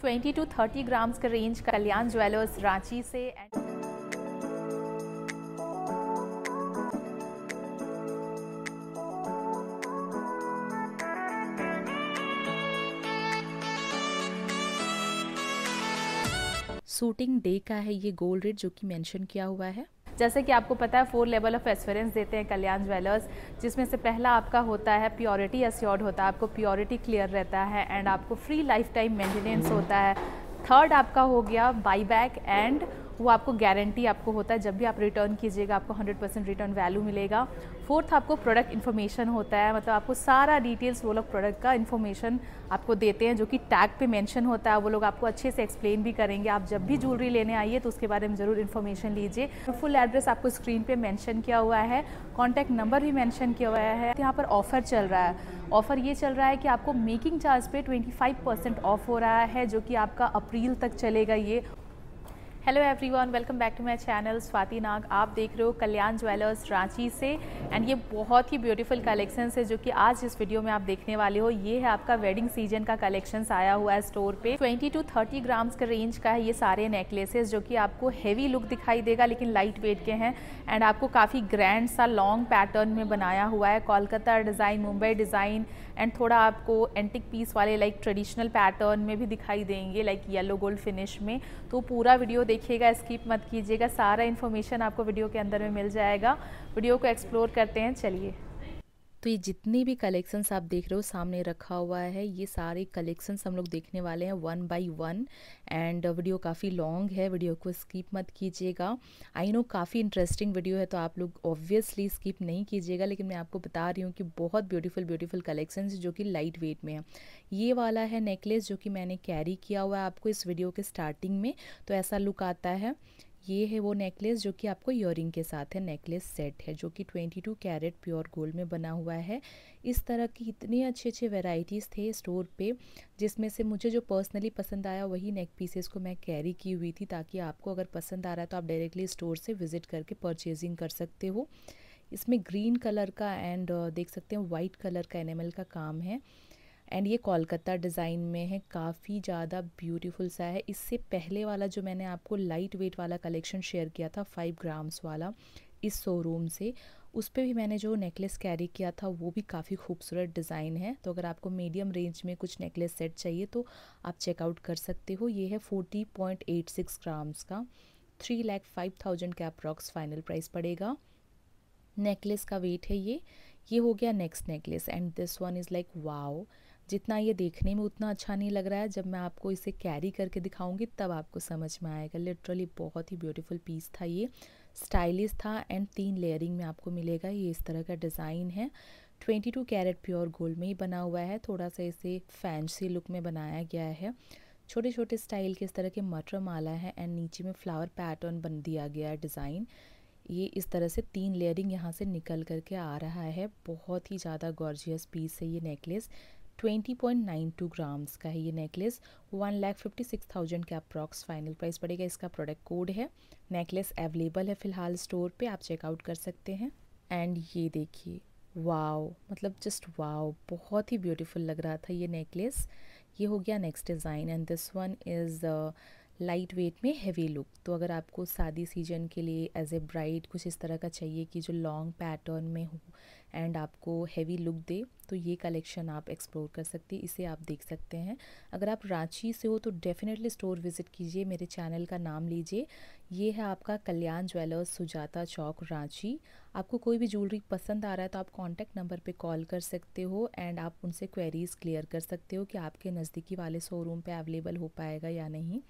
twenty two thirty grams का range Kalyan jewellers Ranchi से and shooting day का है ये गोल्ड रेट जो कि मेंशन किया हुआ है जैसे कि आपको पता है फोर लेवल ऑफ एस्फेरेंस देते हैं कल्याण ज्वेलर्स जिसमें से पहला आपका होता है प्योरिटी एस्योर्ड होता है आपको प्योरिटी क्लियर रहता है एंड आपको फ्री लाइफ टाइम मेंटेनेंस होता है थर्ड आपका हो गया बाईबैक एंड वो आपको गारंटी आपको होता है जब भी आप रिटर्न कीजिएगा आपको 100 परसेंट रिटर्न वैल्यू मिलेगा फोर्थ आपको प्रोडक्ट इन्फॉर्मेशन होता है मतलब आपको सारा डिटेल्स वो लोग प्रोडक्ट का इन्फॉर्मेशन आपको देते हैं जो कि टैग पे मेंशन होता है वो लोग आपको अच्छे से एक्सप्लेन भी करेंगे आप जब भी ज्वेलरी लेने आइए तो उसके बारे में ज़रूर इन्फॉर्मेशन लीजिए फुल एड्रेस आपको स्क्रीन पर मैंशन किया हुआ है कॉन्टैक्ट नंबर भी मैंशन किया हुआ है यहाँ पर ऑफर चल रहा है ऑफ़र ये चल रहा है कि आपको मेकिंग चार्ज पे ट्वेंटी परसेंट ऑफ हो रहा है जो कि आपका अप्रैल तक चलेगा ये hello everyone welcome back to my channel Swati Nag आप देख रहे हो कल्याण ज्वेलर्स रांची से एंड ये बहुत ही ब्यूटीफुल कलेक्शंस है जो कि आज इस वीडियो में आप देखने वाले हो ये है आपका वेडिंग सीजन का कलेक्शन आया हुआ है स्टोर पे 20 टू 30 ग्राम्स के रेंज का है ये सारे नेकलेसेस जो कि आपको हैवी लुक दिखाई देगा लेकिन लाइट वेट के हैं एंड आपको काफ़ी ग्रैंड सा लॉन्ग पैटर्न में बनाया हुआ है Kolkata design Mumbai design and थोड़ा आपको एंटिक पीस वाले लाइक ट्रेडिशनल पैटर्न में भी दिखाई देंगे लाइक येलो गोल्ड फिनिश में तो पूरा वीडियो देख देखिएगा स्किप मत कीजिएगा सारा इन्फॉर्मेशन आपको वीडियो के अंदर में मिल जाएगा वीडियो को एक्सप्लोर करते हैं चलिए तो ये जितनी भी कलेक्शंस आप देख रहे हो सामने रखा हुआ है ये सारे कलेक्शंस हम लोग देखने वाले हैं one by one and video काफ़ी लॉन्ग है वीडियो को स्किप मत कीजिएगा आई नो काफ़ी इंटरेस्टिंग वीडियो है तो आप लोग ऑब्वियसली स्किप नहीं कीजिएगा लेकिन मैं आपको बता रही हूँ कि बहुत ब्यूटीफुल ब्यूटीफुल कलेक्शन जो कि लाइट वेट में है ये वाला है नेकलेस जो कि मैंने कैरी किया हुआ है आपको इस वीडियो के स्टार्टिंग में तो ऐसा लुक आता है ये है वो नेकलेस जो कि आपको ईयरिंग के साथ है नेकलेस सेट है जो कि 22 कैरेट प्योर गोल्ड में बना हुआ है इस तरह की इतने अच्छे अच्छे वेराइटीज़ थे स्टोर पे जिसमें से मुझे जो पर्सनली पसंद आया वही नेक पीसेस को मैं कैरी की हुई थी ताकि आपको अगर पसंद आ रहा है तो आप डायरेक्टली स्टोर से विज़िट करके परचेजिंग कर सकते हो इसमें ग्रीन कलर का एंड देख सकते हैं वाइट कलर का एनिमल का काम है एंड ये कोलकाता डिज़ाइन में है काफ़ी ज़्यादा ब्यूटीफुल सा है इससे पहले वाला जो मैंने आपको लाइट वेट वाला कलेक्शन शेयर किया था फाइव ग्राम्स वाला इस शोरूम से उस पर भी मैंने जो नेकलेस कैरी किया था वो भी काफ़ी खूबसूरत डिज़ाइन है तो अगर आपको मीडियम रेंज में कुछ नेकलेस सेट चाहिए तो आप चेकआउट कर सकते हो ये है forty point eight six grams का थ्री लैख फाइव थाउजेंड का अप्रॉक्स फाइनल प्राइस पड़ेगा नेकलेस का वेट है ये ये हो गया next necklace and this one is like wow जितना ये देखने में उतना अच्छा नहीं लग रहा है जब मैं आपको इसे कैरी करके दिखाऊंगी तब आपको समझ में आएगा लिटरली बहुत ही ब्यूटीफुल पीस था ये स्टाइलिश था एंड तीन लेयरिंग में आपको मिलेगा ये इस तरह का डिज़ाइन है 22 कैरेट प्योर गोल्ड में ही बना हुआ है थोड़ा सा इसे फैंसी लुक में बनाया गया है छोटे छोटे स्टाइल के इस तरह के मटर माला है एंड नीचे में फ्लावर पैटर्न बन दिया गया है डिज़ाइन ये इस तरह से तीन लेयरिंग यहाँ से निकल करके आ रहा है बहुत ही ज़्यादा गॉर्जियस पीस है ये नेकलेस 20.92 ग्राम्स का है ये necklace one lakh fifty six thousand का अप्रॉक्स फाइनल प्राइस पड़ेगा इसका प्रोडक्ट कोड है नेकलेस अवेलेबल है फ़िलहाल स्टोर पे आप चेकआउट कर सकते हैं एंड ये देखिए वाओ मतलब जस्ट वाओ बहुत ही ब्यूटीफुल लग रहा था ये नेकलेस ये हो गया next design and this one is light weight में हेवी लुक तो अगर आपको शादी सीजन के लिए एज ए ब्राइड कुछ इस तरह का चाहिए कि जो लॉन्ग पैटर्न में हो एंड आपको हैवी लुक दे तो ये कलेक्शन आप एक्सप्लोर कर सकती इसे आप देख सकते हैं अगर आप रांची से हो तो डेफ़िनेटली स्टोर विज़िट कीजिए मेरे चैनल का नाम लीजिए ये है आपका कल्याण ज्वेलर्स सुजाता चौक रांची आपको कोई भी ज्वेलरी पसंद आ रहा है तो आप कॉन्टैक्ट नंबर पे कॉल कर सकते हो एंड आप उनसे क्वेरीज़ क्लियर कर सकते हो कि आपके नज़दीकी वाले शोरूम पर अवेलेबल हो पाएगा या नहीं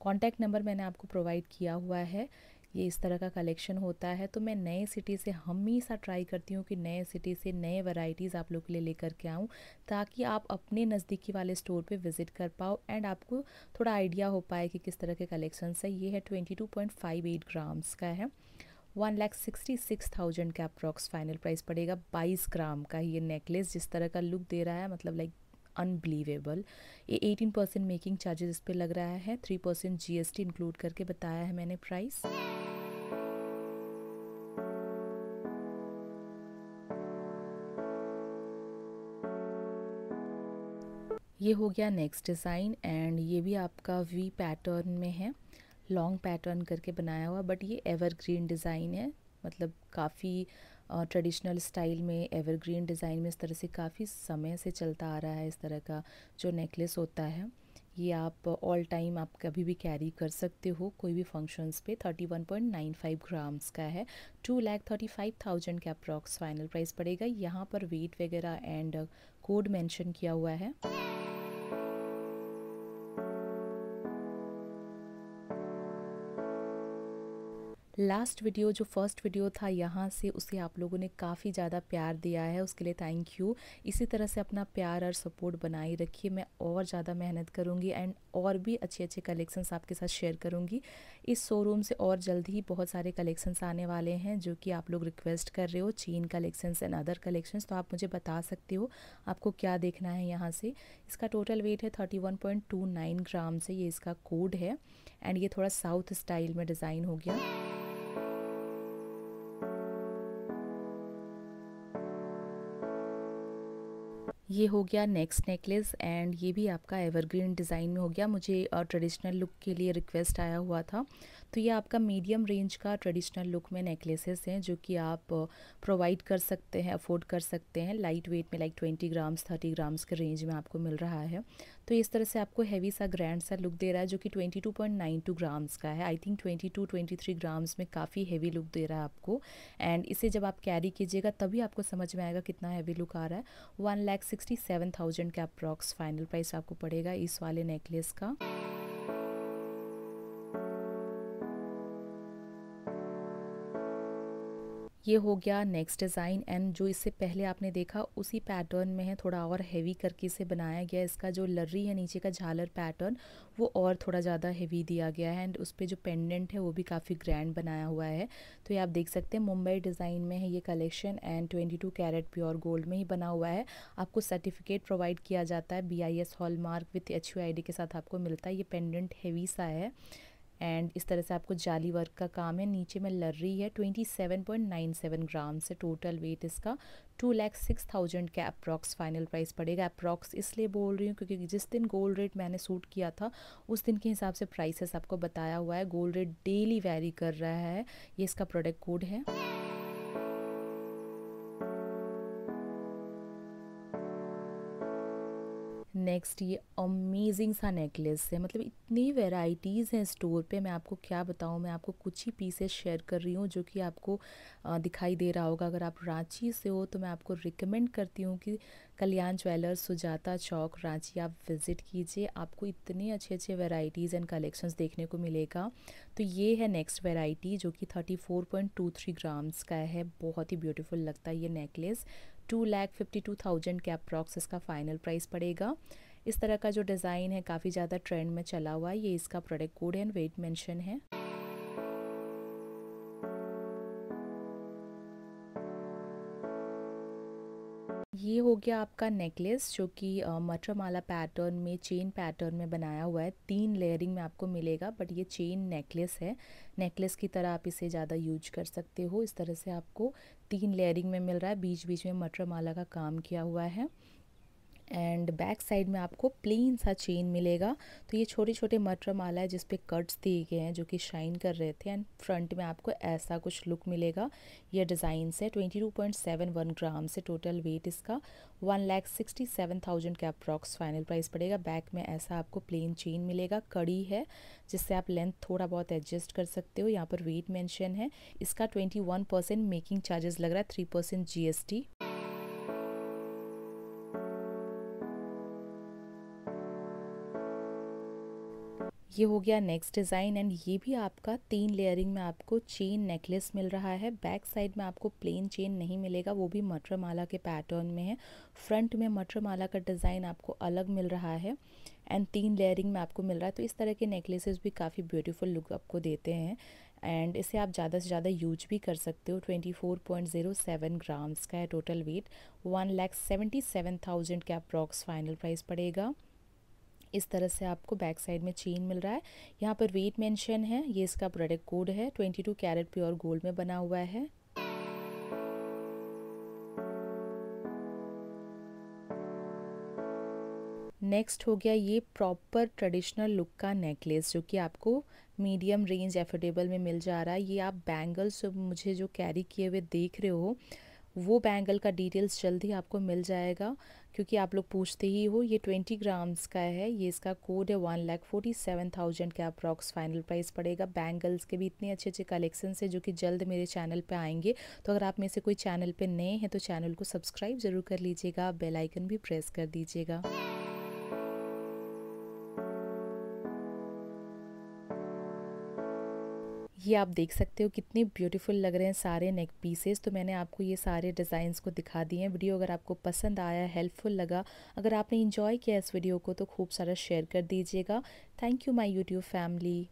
कॉन्टैक्ट नंबर मैंने आपको प्रोवाइड किया हुआ है ये इस तरह का कलेक्शन होता है तो मैं नए सिटी से हमेशा ट्राई करती हूँ कि नए सिटी से नए वैरायटीज़ आप लोग के लिए लेकर के आऊँ ताकि आप अपने नज़दीकी वाले स्टोर पे विज़िट कर पाओ एंड आपको थोड़ा आइडिया हो पाए कि किस तरह के कलेक्शन है ये है twenty two point five eight grams का है one lakh sixty six thousand का अप्रॉक्स फाइनल प्राइस पड़ेगा बाईस ग्राम का ये नेकलेस जिस तरह का लुक दे रहा है मतलब लाइक अनबिलीवेबल ये एटीन परसेंट मेकिंग चार्जेस इस पर लग रहा है थ्री परसेंट जी इंक्लूड करके बताया है मैंने प्राइस ये हो गया नेक्स्ट डिज़ाइन एंड ये भी आपका वी पैटर्न में है लॉन्ग पैटर्न करके बनाया हुआ बट ये एवरग्रीन डिज़ाइन है मतलब काफ़ी ट्रेडिशनल स्टाइल में एवरग्रीन डिज़ाइन में इस तरह से काफ़ी समय से चलता आ रहा है इस तरह का जो नेकलेस होता है ये आप ऑल टाइम आप कभी भी कैरी कर सकते हो कोई भी फंक्शंस पे 31.95 ग्राम्स का है two lakh thirty five thousand का अप्रॉक्स फाइनल प्राइस पड़ेगा यहाँ पर वेट वगैरह एंड कोड मेंशन किया हुआ है लास्ट वीडियो जो फर्स्ट वीडियो था यहाँ से उसे आप लोगों ने काफ़ी ज़्यादा प्यार दिया है उसके लिए थैंक यू इसी तरह से अपना प्यार और सपोर्ट बनाए रखिए मैं और ज़्यादा मेहनत करूँगी एंड और भी अच्छे अच्छे कलेक्शंस आपके साथ शेयर करूँगी इस शोरूम से और जल्द ही बहुत सारे कलेक्शंस आने वाले हैं जो कि आप लोग रिक्वेस्ट कर रहे हो चीन कलेक्शंस एंड अदर कलेक्शंस तो आप मुझे बता सकते हो आपको क्या देखना है यहाँ से इसका टोटल वेट है thirty one point two nine gram से ये इसका कोड है एंड ये थोड़ा साउथ स्टाइल में डिज़ाइन हो गया ये हो गया नेक्स्ट नेकलेस एंड ये भी आपका एवरग्रीन डिज़ाइन में हो गया मुझे ट्रेडिशनल लुक के लिए रिक्वेस्ट आया हुआ था तो ये आपका मीडियम रेंज का ट्रेडिशनल लुक में नेकलेसेस हैं जो कि आप प्रोवाइड कर सकते हैं अफोर्ड कर सकते हैं लाइट वेट में like twenty grams thirty grams के रेंज में आपको मिल रहा है तो इस तरह से आपको हैवी सा ग्रैंड सा लुक दे रहा है जो कि twenty two point nine two grams का है I think twenty two twenty three grams में काफ़ी हैवी लुक दे रहा है आपको एंड इसे जब आप कैरी कीजिएगा तभी आपको समझ में आएगा कितना हैवी लुक आ रहा है one lakh sixty seven thousand का अप्रॉक्स फाइनल प्राइस आपको पड़ेगा इस वाले नेकलेस का ये हो गया नेक्स्ट डिज़ाइन एंड जो इससे पहले आपने देखा उसी पैटर्न में है थोड़ा और हैवी करके इसे बनाया गया इसका जो लर्री है नीचे का झालर पैटर्न वो और थोड़ा ज़्यादा हैवी दिया गया है एंड उस पर जो पेंडेंट है वो भी काफ़ी ग्रैंड बनाया हुआ है तो ये आप देख सकते हैं मुंबई डिज़ाइन में है ये collection and twenty two carat pure gold में ही बना हुआ है आपको सर्टिफिकेट प्रोवाइड किया जाता है B I S hallmark with H U I D के साथ आपको मिलता है ये पेंडेंट हैवी सा है एंड इस तरह से आपको जाली वर्क का काम है नीचे में लर्री है twenty seven point nine seven gram से टोटल वेट इसका टू लैख सिक्स थाउजेंड का अप्रॉक्स फाइनल प्राइस पड़ेगा अप्रॉक्स इसलिए बोल रही हूँ क्योंकि जिस दिन गोल्ड रेट मैंने सूट किया था उस दिन के हिसाब से प्राइसेस आपको बताया हुआ है गोल्ड रेट डेली वेरी कर रहा है ये इसका प्रोडक्ट कोड है नेक्स्ट ये अमेजिंग सा नेकलेस है मतलब इतनी वेराइटीज़ हैं स्टोर पे मैं आपको क्या बताऊँ मैं आपको कुछ ही पीसेस शेयर कर रही हूँ जो कि आपको दिखाई दे रहा होगा अगर आप रांची से हो तो मैं आपको रिकमेंड करती हूँ कि कल्याण ज्वेलर्स सुजाता चौक रांची आप विज़िट कीजिए आपको इतने अच्छे अच्छे वेराइटीज़ एंड कलेक्शन देखने को मिलेगा तो ये है नेक्स्ट वेराइटी जो कि thirty four point two three grams का है बहुत ही ब्यूटीफुल लगता है ये necklace two lakh fifty two thousand के अप्रॉक्स इसका फाइनल प्राइस पड़ेगा इस तरह का जो डिज़ाइन है काफ़ी ज़्यादा ट्रेंड में चला हुआ है ये इसका product code and weight mention है हो गया आपका नेकलेस जो कि मटरमाला पैटर्न में चेन पैटर्न में बनाया हुआ है तीन लेयरिंग में आपको मिलेगा बट ये चेन नेकलेस है नेकलेस की तरह आप इसे ज़्यादा यूज कर सकते हो इस तरह से आपको तीन लेयरिंग में मिल रहा है बीच बीच में मटरमाला का काम किया हुआ है एंड बैक साइड में आपको प्लेन सा चेन मिलेगा तो ये छोटे छोटे मटर माला है जिसपे कट्स दिए गए हैं जो कि शाइन कर रहे थे एंड फ्रंट में आपको ऐसा कुछ लुक मिलेगा ये डिज़ाइन है twenty two point seven one gram से टोटल वेट इसका one lakh sixty seven thousand का अप्रॉक्स फाइनल प्राइस पड़ेगा बैक में ऐसा आपको प्लेन चेन मिलेगा कड़ी है जिससे आप लेंथ थोड़ा बहुत एडजस्ट कर सकते हो यहाँ पर वेट मेंशन है इसका twenty one percent making charges लग रहा है थ्री परसेंट जी ये हो गया नेक्स्ट डिज़ाइन एंड ये भी आपका तीन लेयरिंग में आपको चेन नेकलेस मिल रहा है बैक साइड में आपको प्लेन चेन नहीं मिलेगा वो भी मटर माला के पैटर्न में है फ्रंट में मटर माला का डिज़ाइन आपको अलग मिल रहा है एंड तीन लेयरिंग में आपको मिल रहा है तो इस तरह के नेकलेसेस भी काफ़ी ब्यूटीफुल लुक आपको देते हैं एंड इसे आप ज़्यादा से ज़्यादा यूज भी कर सकते हो twenty four point zero seven grams का है total weight one lakh seventy seven thousand का अप्रॉक्स फाइनल प्राइस पड़ेगा इस तरह से आपको बैक साइड में चेन मिल रहा है यहाँ पर वेट मेंशन है ये इसका प्रोडक्ट कोड है 22 कैरेट प्योर गोल्ड में बना हुआ है नेक्स्ट हो गया ये प्रॉपर ट्रेडिशनल लुक का नेकलेस जो कि आपको मीडियम रेंज एफोर्डेबल में मिल जा रहा है ये आप बैंगल्स मुझे जो कैरी किए हुए देख रहे हो वो बैंगल का डिटेल्स जल्द ही आपको मिल जाएगा क्योंकि आप लोग पूछते ही हो ये ट्वेंटी ग्राम्स का है ये इसका कोड है one lakh forty seven thousand का अप्रॉक्स फाइनल प्राइस पड़ेगा बैंगल्स के भी इतने अच्छे अच्छे कलेक्शन है जो कि जल्द मेरे चैनल पे आएंगे तो अगर आप में से कोई चैनल पे नए हैं तो चैनल को सब्सक्राइब ज़रूर कर लीजिएगा बेलाइकन भी प्रेस कर दीजिएगा ये आप देख सकते हो कितने ब्यूटीफुल लग रहे हैं सारे नेक पीसेस तो मैंने आपको ये सारे डिज़ाइंस को दिखा दिए हैं वीडियो अगर आपको पसंद आया हेल्पफुल लगा अगर आपने इंजॉय किया इस वीडियो को तो खूब सारा शेयर कर दीजिएगा thank you my YouTube family